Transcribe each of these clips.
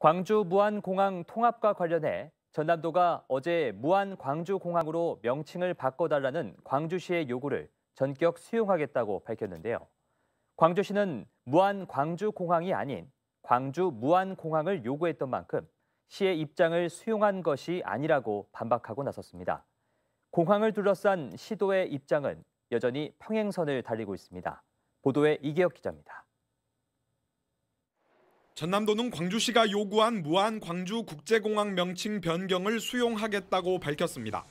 광주 무안공항 통합과 관련해 전남도가 어제 무안광주공항으로 명칭을 바꿔달라는 광주시의 요구를 전격 수용하겠다고 밝혔는데요. 광주시는 무안광주공항이 아닌 광주 무안공항을 요구했던 만큼 시의 입장을 수용한 것이 아니라고 반박하고 나섰습니다. 공항을 둘러싼 시도의 입장은 여전히 평행선을 달리고 있습니다. 보도에 이기혁 기자입니다. 전남도는 광주시가 요구한 무안 광주 국제공항 명칭 변경을 수용하겠다고 밝혔습니다.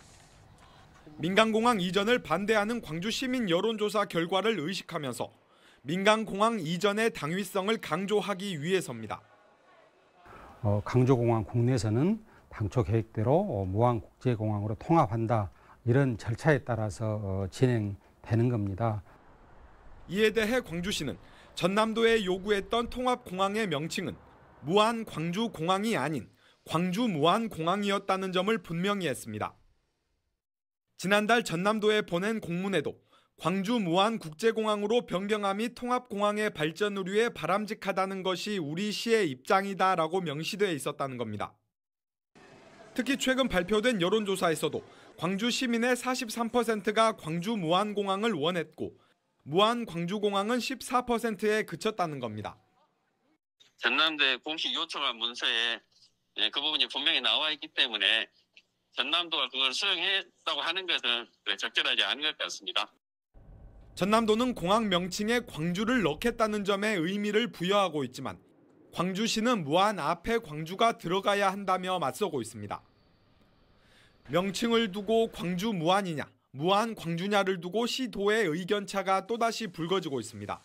민간공항 이전을 반대하는 광주 시민 여론조사 결과를 의식하면서 민간공항 이전의 당위성을 강조하기 위해서입니다. 어, 강조공항 국내에서는 당초 계획대로 어, 무항국제공항으로 통합한다 이런 절차에 따라서 어, 진행되는 겁니다. 이에 대해 광주시는 전남도에 요구했던 통합공항의 명칭은 무안광주공항이 아닌 광주무안공항이었다는 점을 분명히 했습니다. 지난달 전남도에 보낸 공문에도 광주 무안국제공항으로 변경함이 통합공항의 발전을 위해 바람직하다는 것이 우리 시의 입장이다라고 명시돼 있었다는 겁니다. 특히 최근 발표된 여론조사에서도 광주 시민의 43%가 광주 무안공항을 원했고 무한 광주공항은 14%에 그쳤다는 겁니다. 전남대 공식 요청한 문서에 예, 그 부분이 분명히 나와 있기 때문에 전남도가 그걸 수용했다고 하는 것은 적절하지 않은 것 같습니다. 전남도는 공항 명칭에 광주를 넣겠다는 점에 의미를 부여하고 있지만 광주시는 무한 앞에 광주가 들어가야 한다며 맞서고 있습니다. 명칭을 두고 광주 무한이냐 무한 광주냐를 두고 시도의 의견차가 또다시 불거지고 있습니다.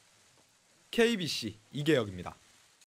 KBC 이계혁입니다.